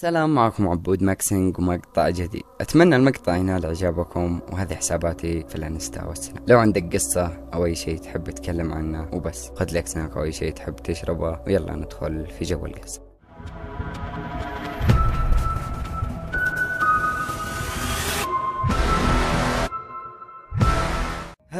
سلام معكم عبود ماكسينج ومقطع جديد أتمنى المقطع ينال إعجابكم وهذه حساباتي في الانستا والسناب لو عندك قصة أو أي شيء تحب تتكلم عنه وبس خذ لك سناك أو أي شيء تحب تشربه ويلا ندخل في جو القصة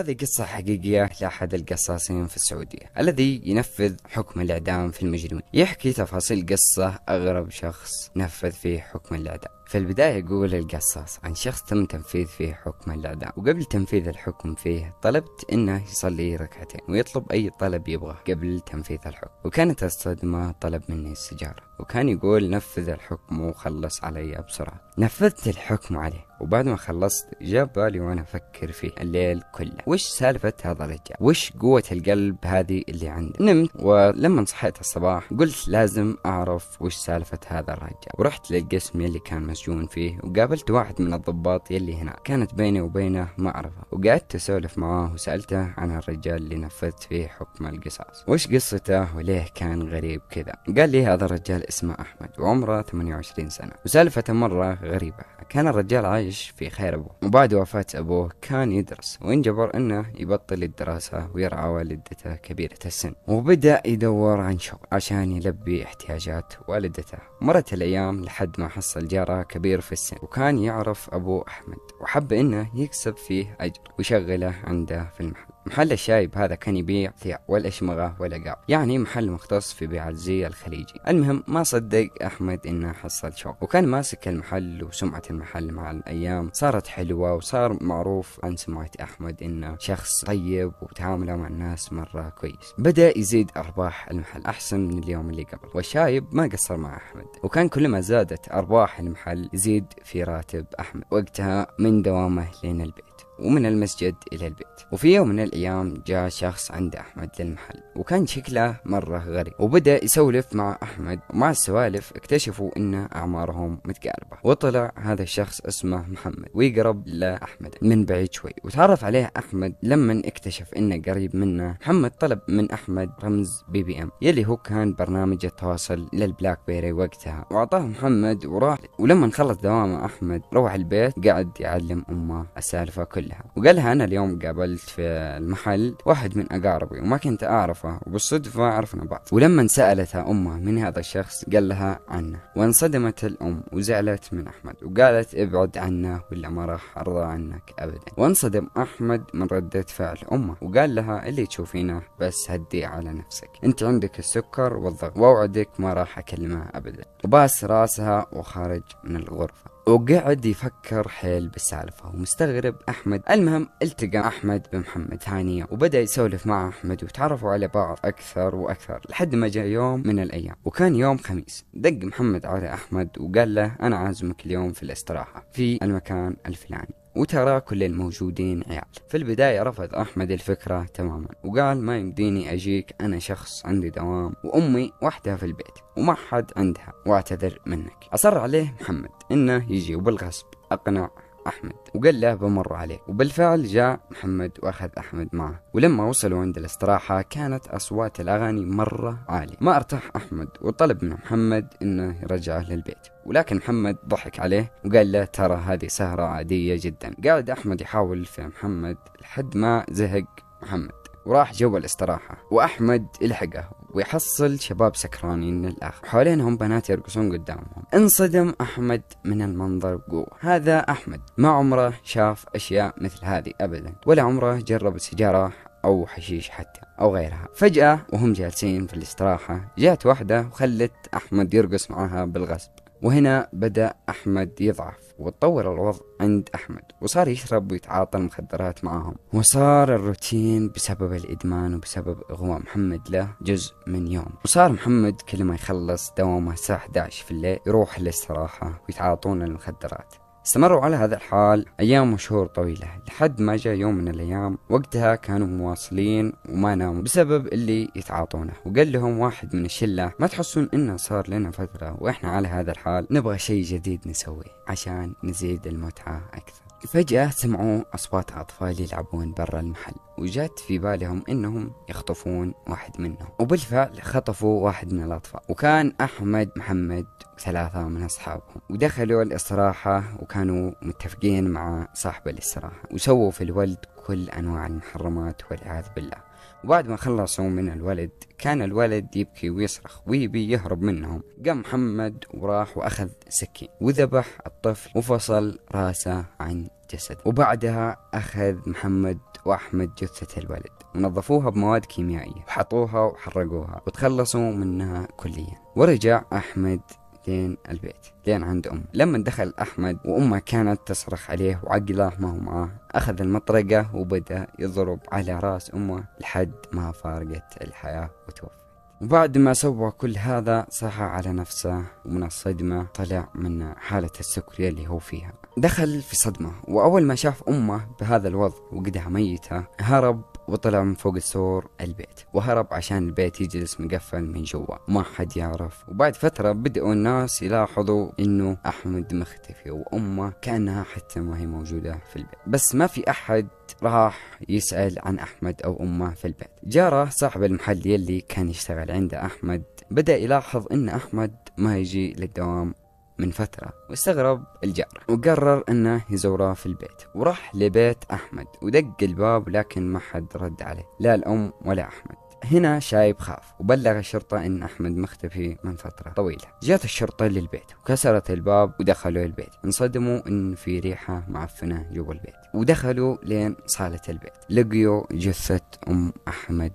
هذه قصة حقيقية لأحد القصاصين في السعودية الذي ينفذ حكم الإعدام في المجنون يحكي تفاصيل قصة أغرب شخص نفذ فيه حكم الإعدام في البداية يقول القصاص عن شخص تم تنفيذ فيه حكم الإعدام وقبل تنفيذ الحكم فيه طلبت إنه يصلي ركعتين ويطلب أي طلب يبغاه قبل تنفيذ الحكم وكانت الصدمة طلب مني السجارة وكان يقول نفذ الحكم وخلص علي بسرعة نفذت الحكم عليه وبعد ما خلصت جاب بالي وانا افكر فيه الليل كله وش سالفة هذا الرجال وش قوة القلب هذه اللي عنده نمت ولما صحيت الصباح قلت لازم اعرف وش سالفة هذا الرجال ورحت للقسم اللي كان مسؤول يمشون فيه وقابلت واحد من الضباط يلي هناك كانت بيني وبينه معرفة وقعدت أسولف معاه وسألته عن الرجال اللي نفذت فيه حكم القصاص وش قصته وليه كان غريب كذا قال لي هذا الرجال اسمه أحمد وعمره 28 سنة وسالفته مرة غريبة كان الرجال عايش في خير أبوه وبعد وفاة أبوه كان يدرس وانجبر أنه يبطل الدراسة ويرعى والدته كبيرة السن وبدأ يدور عن شغل عشان يلبي احتياجات والدته مرت الأيام لحد ما حصل جاره كبير في السن وكان يعرف أبو أحمد وحب إنه يكسب فيه أجر ويشغله عنده في المحل محل الشايب هذا كان يبيع ثياب ولا شمغة ولا يعني محل مختص في بيع الزي الخليجي المهم ما صدق أحمد إنه حصل شغل وكان ماسك المحل وسمعة المحل مع الأيام صارت حلوة وصار معروف عن سمعة أحمد إنه شخص طيب وتعامله مع الناس مرة كويس بدأ يزيد أرباح المحل أحسن من اليوم اللي قبل والشايب ما قصر مع أحمد وكان كلما زادت أرباح المحل يزيد في راتب أحمد وقتها من دوامه لين البيت ومن المسجد إلى البيت وفي يوم من الأيام جاء شخص عند أحمد للمحل وكان شكله مرة غريب وبدأ يسولف مع أحمد ومع السوالف اكتشفوا أن أعمارهم متقاربة وطلع هذا الشخص اسمه محمد ويقرب لأحمد من بعيد شوي وتعرف عليه أحمد لما اكتشف أنه قريب منه محمد طلب من أحمد رمز بي بي ام يلي هو كان برنامج التواصل للبلاك بيري وقتها وأعطاه محمد وراح ولما خلص دوامه أحمد روح البيت قعد يعلم أمه السالفة كلها لها وقالها أنا اليوم قابلت في المحل واحد من أقاربي وما كنت أعرفه وبالصدفة عرفنا بعض ولما سألتها أمها من هذا الشخص قال لها عنه وانصدمت الأم وزعلت من أحمد وقالت ابعد عنه ولا ما راح أرضى عنك أبدا وانصدم أحمد من ردة فعل أمه وقال لها اللي تشوفينه بس هدي على نفسك أنت عندك السكر والضغط وأوعدك ما راح أكلمه أبدا وباس راسها وخرج من الغرفة وقعد يفكر حيل بالسالفة ومستغرب أحمد المهم التقى أحمد بمحمد ثانية وبدأ يسولف مع أحمد وتعرفوا على بعض أكثر وأكثر لحد ما جاء يوم من الأيام وكان يوم خميس دق محمد على أحمد وقال له أنا عازمك اليوم في الاستراحة في المكان الفلاني وترى كل الموجودين عيال في البداية رفض أحمد الفكرة تماما وقال ما يمديني أجيك أنا شخص عندي دوام وأمي وحدها في البيت وما حد عندها واعتذر منك أصر عليه محمد إنه يجي وبالغصب أقنع أحمد وقال له بمر عليه وبالفعل جاء محمد وأخذ أحمد معه ولما وصلوا عند الاستراحة كانت أصوات الأغاني مرة عالية ما ارتاح أحمد وطلب من محمد إنه يرجعه للبيت ولكن محمد ضحك عليه وقال له ترى هذه سهرة عادية جدا قاعد أحمد يحاول في محمد لحد ما زهق محمد وراح جوا الاستراحة وأحمد لحقه ويحصل شباب سكرانين للآخر وحوالينهم بنات يرقصون قدامهم انصدم أحمد من المنظر بقوة هذا أحمد ما عمره شاف أشياء مثل هذه أبدا ولا عمره جرب السجارة أو حشيش حتى أو غيرها فجأة وهم جالسين في الاستراحة جاءت واحدة وخلت أحمد يرقص معها بالغصب وهنا بدأ أحمد يضعف وتطور الوضع عند أحمد وصار يشرب ويتعاطى المخدرات معهم وصار الروتين بسبب الإدمان وبسبب إغواء محمد له جزء من يوم وصار محمد كل ما يخلص دوامه الساعة 11 في الليل يروح للصراحة ويتعاطون المخدرات استمروا على هذا الحال أيام وشهور طويلة لحد ما جاء يوم من الأيام وقتها كانوا مواصلين وما ناموا بسبب اللي يتعاطونه وقال لهم واحد من الشلة ما تحسون إنه صار لنا فترة وإحنا على هذا الحال نبغى شيء جديد نسويه عشان نزيد المتعة أكثر فجأة سمعوا أصوات أطفال يلعبون برا المحل وجات في بالهم إنهم يخطفون واحد منهم وبالفعل خطفوا واحد من الأطفال وكان أحمد محمد ثلاثة من أصحابهم ودخلوا الاستراحة وكانوا متفقين مع صاحب الاستراحة وسووا في الولد كل أنواع المحرمات والعياذ بالله وبعد ما خلصوا من الولد كان الولد يبكي ويصرخ ويبي يهرب منهم قام محمد وراح وأخذ سكين وذبح الطفل وفصل راسه عن جسد وبعدها أخذ محمد وأحمد جثة الولد ونظفوها بمواد كيميائية وحطوها وحرقوها وتخلصوا منها كليا ورجع أحمد لين البيت لين عند أمه لما دخل أحمد وأمه كانت تصرخ عليه وعقله ما هو معاه أخذ المطرقة وبدأ يضرب على رأس أمه لحد ما فارقت الحياة وتوفى وبعد ما سوى كل هذا صحى على نفسه ومن الصدمة طلع من حالة السكرية اللي هو فيها دخل في صدمة وأول ما شاف أمه بهذا الوضع وقدها ميتة هرب وطلع من فوق السور البيت وهرب عشان البيت يجلس مقفل من جوا ما حد يعرف وبعد فترة بدأوا الناس يلاحظوا انه احمد مختفي وامه كانها حتى ما هي موجودة في البيت بس ما في احد راح يسأل عن أحمد أو أمه في البيت جاره صاحب المحل يلي كان يشتغل عند أحمد بدأ يلاحظ أن أحمد ما يجي للدوام من فترة واستغرب الجار وقرر أنه يزوره في البيت وراح لبيت أحمد ودق الباب لكن ما حد رد عليه لا الأم ولا أحمد هنا شايب خاف وبلغ الشرطة أن أحمد مختفي من فترة طويلة جات الشرطة للبيت وكسرت الباب ودخلوا البيت انصدموا أن في ريحة معفنة جوا البيت ودخلوا لين صالة البيت لقيوا جثة أم أحمد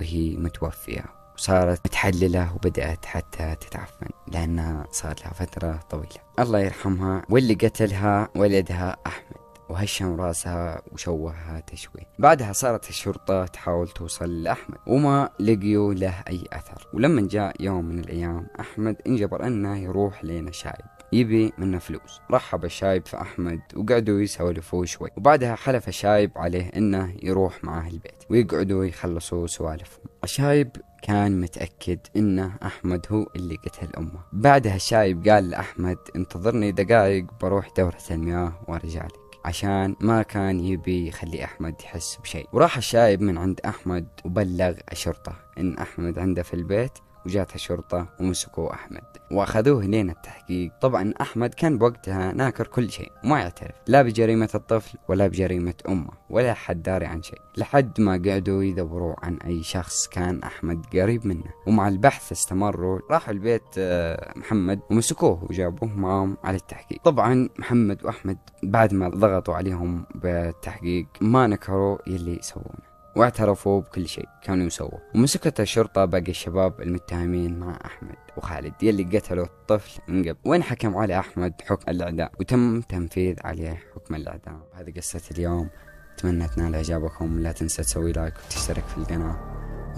وهي متوفية وصارت متحللة وبدأت حتى تتعفن لأنها صار لها فترة طويلة الله يرحمها واللي قتلها ولدها أحمد وهشم راسها وشوهها تشويه بعدها صارت الشرطة تحاول توصل لأحمد وما لقيوا له أي أثر ولما جاء يوم من الأيام أحمد انجبر أنه يروح لين شايب يبي منه فلوس رحب الشايب في أحمد وقعدوا يسولفوا شوي وبعدها حلف الشايب عليه أنه يروح معاه البيت ويقعدوا يخلصوا سوالفهم الشايب كان متأكد أنه أحمد هو اللي قتل أمه بعدها الشايب قال لأحمد انتظرني دقايق بروح دورة المياه وارجع لك عشان ما كان يبي يخلي أحمد يحس بشيء وراح الشايب من عند أحمد وبلغ الشرطة إن أحمد عنده في البيت وجات الشرطة ومسكوا أحمد وأخذوه لين التحقيق طبعا أحمد كان بوقتها ناكر كل شيء وما يعترف لا بجريمة الطفل ولا بجريمة أمه ولا حد داري عن شيء لحد ما قعدوا يدوروا عن أي شخص كان أحمد قريب منه ومع البحث استمروا راحوا البيت آه، محمد ومسكوه وجابوه معهم على التحقيق طبعا محمد وأحمد بعد ما ضغطوا عليهم بالتحقيق ما نكروا يلي يسوونه واعترفوا بكل شيء كانوا يسووه ومسكت الشرطة باقي الشباب المتهمين مع أحمد وخالد يلي قتلوا الطفل من قبل وين حكم على أحمد حكم الإعدام وتم تنفيذ عليه حكم الإعدام هذه قصة اليوم أتمنى تنال إعجابكم لا تنسى تسوي لايك وتشترك في القناة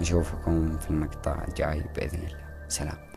نشوفكم في المقطع الجاي بإذن الله سلام